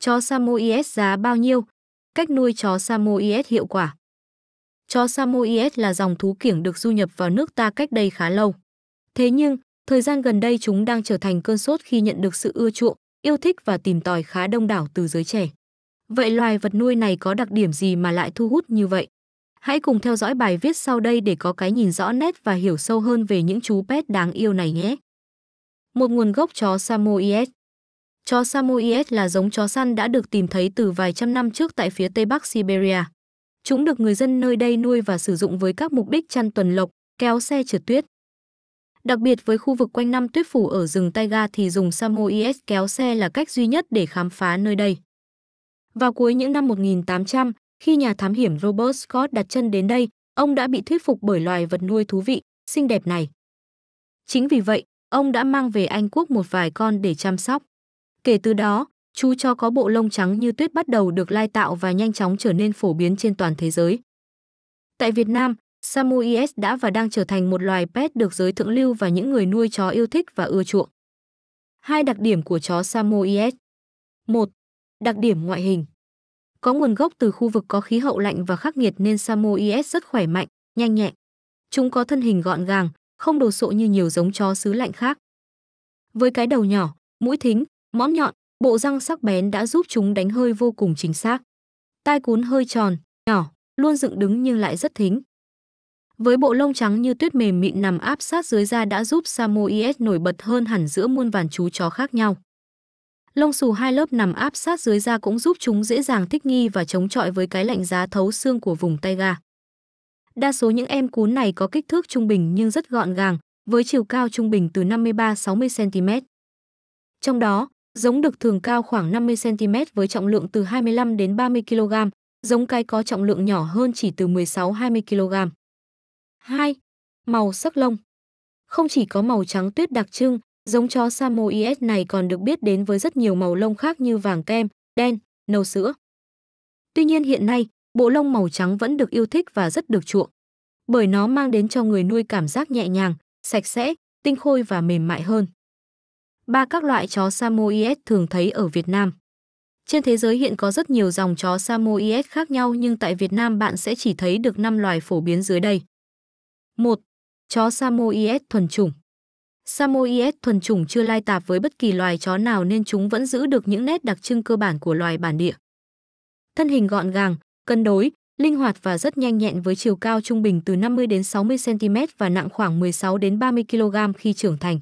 Chó Samoyed giá bao nhiêu? Cách nuôi chó Samoyed hiệu quả. Chó Samoyed là dòng thú kiểng được du nhập vào nước ta cách đây khá lâu. Thế nhưng, thời gian gần đây chúng đang trở thành cơn sốt khi nhận được sự ưa chuộng, yêu thích và tìm tòi khá đông đảo từ giới trẻ. Vậy loài vật nuôi này có đặc điểm gì mà lại thu hút như vậy? Hãy cùng theo dõi bài viết sau đây để có cái nhìn rõ nét và hiểu sâu hơn về những chú pet đáng yêu này nhé. Một nguồn gốc chó Samoyed Chó Samoyed là giống chó săn đã được tìm thấy từ vài trăm năm trước tại phía tây bắc Siberia. Chúng được người dân nơi đây nuôi và sử dụng với các mục đích chăn tuần lộc, kéo xe trượt tuyết. Đặc biệt với khu vực quanh năm tuyết phủ ở rừng Taiga thì dùng Samoyed kéo xe là cách duy nhất để khám phá nơi đây. Vào cuối những năm 1800, khi nhà thám hiểm Robert Scott đặt chân đến đây, ông đã bị thuyết phục bởi loài vật nuôi thú vị, xinh đẹp này. Chính vì vậy, ông đã mang về Anh quốc một vài con để chăm sóc. Kể từ đó, chú chó có bộ lông trắng như tuyết bắt đầu được lai tạo và nhanh chóng trở nên phổ biến trên toàn thế giới. Tại Việt Nam, Samoyed đã và đang trở thành một loài pet được giới thượng lưu và những người nuôi chó yêu thích và ưa chuộng. Hai đặc điểm của chó Samoyed. 1. Đặc điểm ngoại hình. Có nguồn gốc từ khu vực có khí hậu lạnh và khắc nghiệt nên Samoyed rất khỏe mạnh, nhanh nhẹn. Chúng có thân hình gọn gàng, không đồ sộ như nhiều giống chó xứ lạnh khác. Với cái đầu nhỏ, mũi thính, mõm nhọn, bộ răng sắc bén đã giúp chúng đánh hơi vô cùng chính xác. Tai cún hơi tròn, nhỏ, luôn dựng đứng nhưng lại rất thính. Với bộ lông trắng như tuyết mềm mịn nằm áp sát dưới da đã giúp Samoyed nổi bật hơn hẳn giữa muôn vàn chú chó khác nhau. Lông xù hai lớp nằm áp sát dưới da cũng giúp chúng dễ dàng thích nghi và chống chọi với cái lạnh giá thấu xương của vùng taiga. Đa số những em cún này có kích thước trung bình nhưng rất gọn gàng, với chiều cao trung bình từ 53-60 cm. Trong đó, Giống được thường cao khoảng 50 cm với trọng lượng từ 25 đến 30 kg, giống cái có trọng lượng nhỏ hơn chỉ từ 16-20 kg. 2. Màu sắc lông Không chỉ có màu trắng tuyết đặc trưng, giống chó Samoyed này còn được biết đến với rất nhiều màu lông khác như vàng kem, đen, nâu sữa. Tuy nhiên hiện nay, bộ lông màu trắng vẫn được yêu thích và rất được chuộng, bởi nó mang đến cho người nuôi cảm giác nhẹ nhàng, sạch sẽ, tinh khôi và mềm mại hơn ba các loại chó Samoyed thường thấy ở Việt Nam. Trên thế giới hiện có rất nhiều dòng chó Samoyed khác nhau nhưng tại Việt Nam bạn sẽ chỉ thấy được 5 loài phổ biến dưới đây. 1. Chó Samoyed thuần chủng Samoyed thuần chủng chưa lai tạp với bất kỳ loài chó nào nên chúng vẫn giữ được những nét đặc trưng cơ bản của loài bản địa. Thân hình gọn gàng, cân đối, linh hoạt và rất nhanh nhẹn với chiều cao trung bình từ 50 đến 60 cm và nặng khoảng 16 đến 30 kg khi trưởng thành.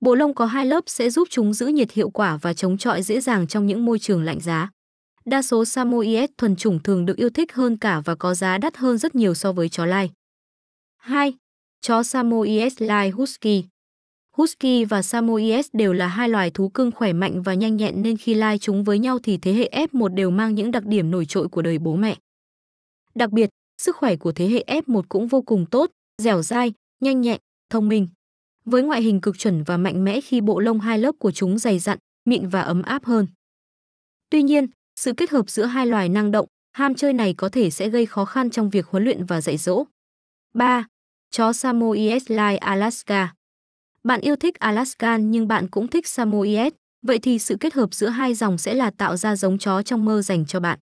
Bộ lông có hai lớp sẽ giúp chúng giữ nhiệt hiệu quả và chống trọi dễ dàng trong những môi trường lạnh giá. Đa số Samoyed thuần chủng thường được yêu thích hơn cả và có giá đắt hơn rất nhiều so với chó lai. 2. Chó Samoyed Lai Husky Husky và Samoyed đều là hai loài thú cưng khỏe mạnh và nhanh nhẹn nên khi lai chúng với nhau thì thế hệ F1 đều mang những đặc điểm nổi trội của đời bố mẹ. Đặc biệt, sức khỏe của thế hệ F1 cũng vô cùng tốt, dẻo dai, nhanh nhẹn, thông minh với ngoại hình cực chuẩn và mạnh mẽ khi bộ lông hai lớp của chúng dày dặn, mịn và ấm áp hơn. Tuy nhiên, sự kết hợp giữa hai loài năng động, ham chơi này có thể sẽ gây khó khăn trong việc huấn luyện và dạy dỗ. 3. Chó Samoyed Lai Alaska Bạn yêu thích Alaskan nhưng bạn cũng thích Samoyed, vậy thì sự kết hợp giữa hai dòng sẽ là tạo ra giống chó trong mơ dành cho bạn.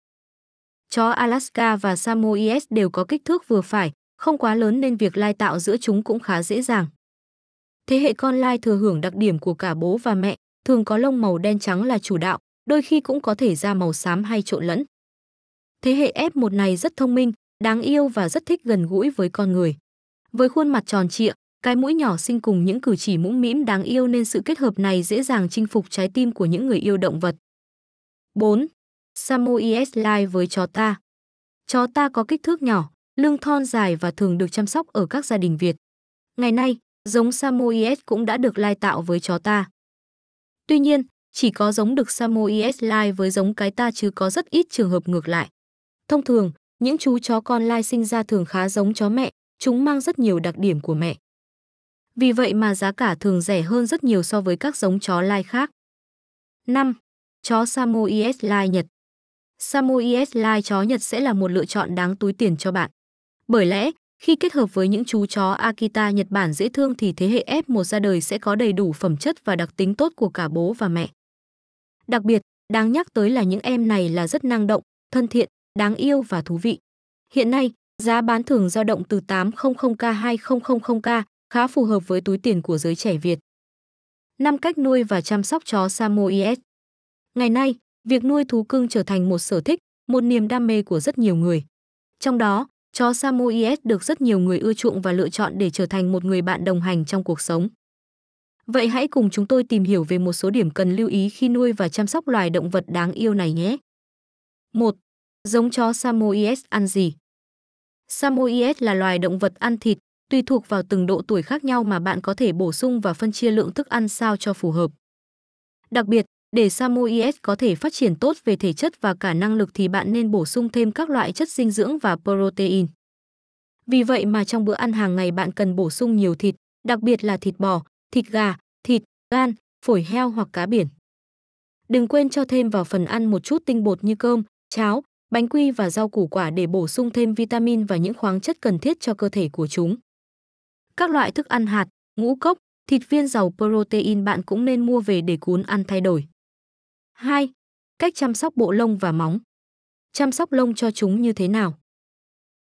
Chó Alaska và Samoyed đều có kích thước vừa phải, không quá lớn nên việc lai tạo giữa chúng cũng khá dễ dàng. Thế hệ con lai thừa hưởng đặc điểm của cả bố và mẹ, thường có lông màu đen trắng là chủ đạo, đôi khi cũng có thể ra màu xám hay trộn lẫn. Thế hệ F1 này rất thông minh, đáng yêu và rất thích gần gũi với con người. Với khuôn mặt tròn trịa, cái mũi nhỏ xinh cùng những cử chỉ mũm mĩm đáng yêu nên sự kết hợp này dễ dàng chinh phục trái tim của những người yêu động vật. 4. Samoyed lai với chó ta. Chó ta có kích thước nhỏ, lưng thon dài và thường được chăm sóc ở các gia đình Việt. Ngày nay, giống Samoyed cũng đã được lai tạo với chó ta. Tuy nhiên, chỉ có giống được Samoyed lai với giống cái ta chứ có rất ít trường hợp ngược lại. Thông thường, những chú chó con lai sinh ra thường khá giống chó mẹ, chúng mang rất nhiều đặc điểm của mẹ. Vì vậy mà giá cả thường rẻ hơn rất nhiều so với các giống chó lai khác. 5. Chó Samoyed lai Nhật Samoyed lai chó Nhật sẽ là một lựa chọn đáng túi tiền cho bạn. Bởi lẽ, khi kết hợp với những chú chó Akita Nhật Bản dễ thương thì thế hệ F1 ra đời sẽ có đầy đủ phẩm chất và đặc tính tốt của cả bố và mẹ. Đặc biệt, đáng nhắc tới là những em này là rất năng động, thân thiện, đáng yêu và thú vị. Hiện nay, giá bán thường dao động từ 800k 2000k, khá phù hợp với túi tiền của giới trẻ Việt. 5 cách nuôi và chăm sóc chó Samoyed. Ngày nay, việc nuôi thú cưng trở thành một sở thích, một niềm đam mê của rất nhiều người. Trong đó, Chó Samoyed được rất nhiều người ưa chuộng và lựa chọn để trở thành một người bạn đồng hành trong cuộc sống. Vậy hãy cùng chúng tôi tìm hiểu về một số điểm cần lưu ý khi nuôi và chăm sóc loài động vật đáng yêu này nhé. 1. Giống chó Samoyed ăn gì? Samoyed là loài động vật ăn thịt, tùy thuộc vào từng độ tuổi khác nhau mà bạn có thể bổ sung và phân chia lượng thức ăn sao cho phù hợp. Đặc biệt, để Samois có thể phát triển tốt về thể chất và cả năng lực thì bạn nên bổ sung thêm các loại chất dinh dưỡng và protein. Vì vậy mà trong bữa ăn hàng ngày bạn cần bổ sung nhiều thịt, đặc biệt là thịt bò, thịt gà, thịt, gan, phổi heo hoặc cá biển. Đừng quên cho thêm vào phần ăn một chút tinh bột như cơm, cháo, bánh quy và rau củ quả để bổ sung thêm vitamin và những khoáng chất cần thiết cho cơ thể của chúng. Các loại thức ăn hạt, ngũ cốc, thịt viên giàu protein bạn cũng nên mua về để cuốn ăn thay đổi. 2. Cách chăm sóc bộ lông và móng. Chăm sóc lông cho chúng như thế nào?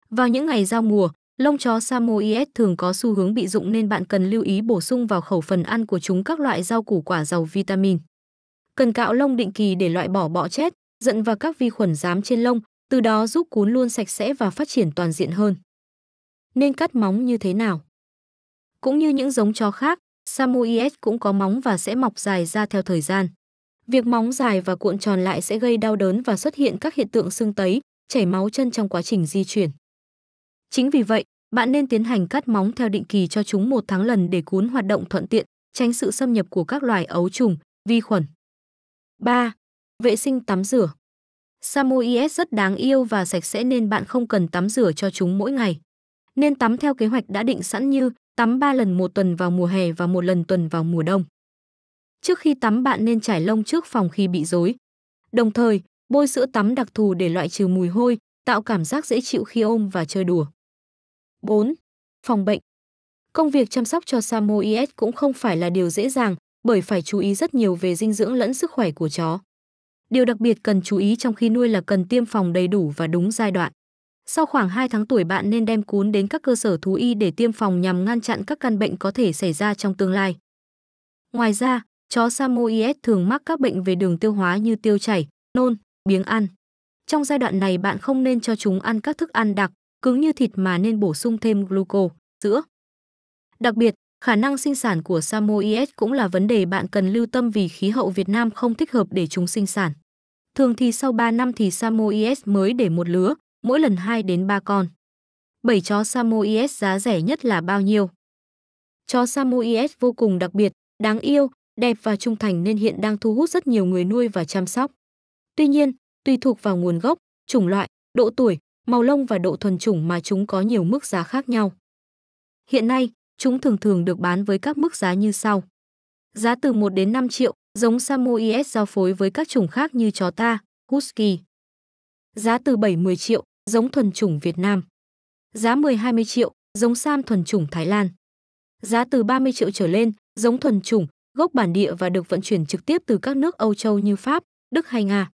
Vào những ngày giao mùa, lông chó Samoyed thường có xu hướng bị rụng nên bạn cần lưu ý bổ sung vào khẩu phần ăn của chúng các loại rau củ quả giàu vitamin. Cần cạo lông định kỳ để loại bỏ bọ chết, giận và các vi khuẩn dám trên lông, từ đó giúp cún luôn sạch sẽ và phát triển toàn diện hơn. Nên cắt móng như thế nào? Cũng như những giống chó khác, Samoyed cũng có móng và sẽ mọc dài ra theo thời gian. Việc móng dài và cuộn tròn lại sẽ gây đau đớn và xuất hiện các hiện tượng sưng tấy, chảy máu chân trong quá trình di chuyển. Chính vì vậy, bạn nên tiến hành cắt móng theo định kỳ cho chúng một tháng lần để cún hoạt động thuận tiện, tránh sự xâm nhập của các loài ấu trùng, vi khuẩn. 3. Vệ sinh tắm rửa Samoyed rất đáng yêu và sạch sẽ nên bạn không cần tắm rửa cho chúng mỗi ngày. Nên tắm theo kế hoạch đã định sẵn như tắm 3 lần một tuần vào mùa hè và một lần tuần vào mùa đông. Trước khi tắm bạn nên trải lông trước phòng khi bị rối. Đồng thời, bôi sữa tắm đặc thù để loại trừ mùi hôi, tạo cảm giác dễ chịu khi ôm và chơi đùa. 4. Phòng bệnh Công việc chăm sóc cho Samoyed cũng không phải là điều dễ dàng bởi phải chú ý rất nhiều về dinh dưỡng lẫn sức khỏe của chó. Điều đặc biệt cần chú ý trong khi nuôi là cần tiêm phòng đầy đủ và đúng giai đoạn. Sau khoảng 2 tháng tuổi bạn nên đem cún đến các cơ sở thú y để tiêm phòng nhằm ngăn chặn các căn bệnh có thể xảy ra trong tương lai. Ngoài ra, Chó Samoyed thường mắc các bệnh về đường tiêu hóa như tiêu chảy, nôn, biếng ăn. Trong giai đoạn này bạn không nên cho chúng ăn các thức ăn đặc, cứng như thịt mà nên bổ sung thêm gluco, sữa. Đặc biệt, khả năng sinh sản của Samoyed cũng là vấn đề bạn cần lưu tâm vì khí hậu Việt Nam không thích hợp để chúng sinh sản. Thường thì sau 3 năm thì Samoyed mới để một lứa, mỗi lần 2 đến 3 con. 7 chó Samoyed giá rẻ nhất là bao nhiêu? Chó Samoyed vô cùng đặc biệt, đáng yêu, đẹp và trung thành nên hiện đang thu hút rất nhiều người nuôi và chăm sóc. Tuy nhiên, tùy thuộc vào nguồn gốc, chủng loại, độ tuổi, màu lông và độ thuần chủng mà chúng có nhiều mức giá khác nhau. Hiện nay, chúng thường thường được bán với các mức giá như sau. Giá từ 1 đến 5 triệu, giống Samoyed giao phối với các chủng khác như chó ta, Husky. Giá từ 7-10 triệu, giống thuần chủng Việt Nam. Giá 10-20 triệu, giống Sam thuần chủng Thái Lan. Giá từ 30 triệu trở lên, giống thuần chủng, gốc bản địa và được vận chuyển trực tiếp từ các nước Âu Châu như Pháp, Đức hay Nga.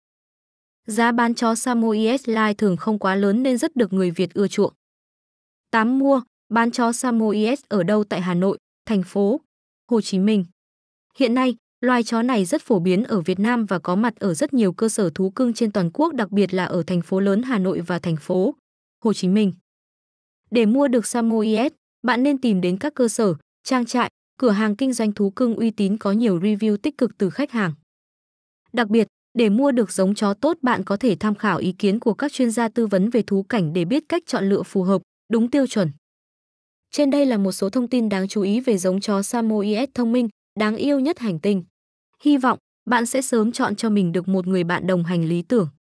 Giá bán chó Samoyed Lai thường không quá lớn nên rất được người Việt ưa chuộng. 8. Mua, bán chó Samoyed ở đâu tại Hà Nội, thành phố, Hồ Chí Minh. Hiện nay, loài chó này rất phổ biến ở Việt Nam và có mặt ở rất nhiều cơ sở thú cưng trên toàn quốc, đặc biệt là ở thành phố lớn Hà Nội và thành phố Hồ Chí Minh. Để mua được Samoyed, bạn nên tìm đến các cơ sở, trang trại, cửa hàng kinh doanh thú cưng uy tín có nhiều review tích cực từ khách hàng. Đặc biệt, để mua được giống chó tốt bạn có thể tham khảo ý kiến của các chuyên gia tư vấn về thú cảnh để biết cách chọn lựa phù hợp, đúng tiêu chuẩn. Trên đây là một số thông tin đáng chú ý về giống chó Samoyed thông minh, đáng yêu nhất hành tinh. Hy vọng bạn sẽ sớm chọn cho mình được một người bạn đồng hành lý tưởng.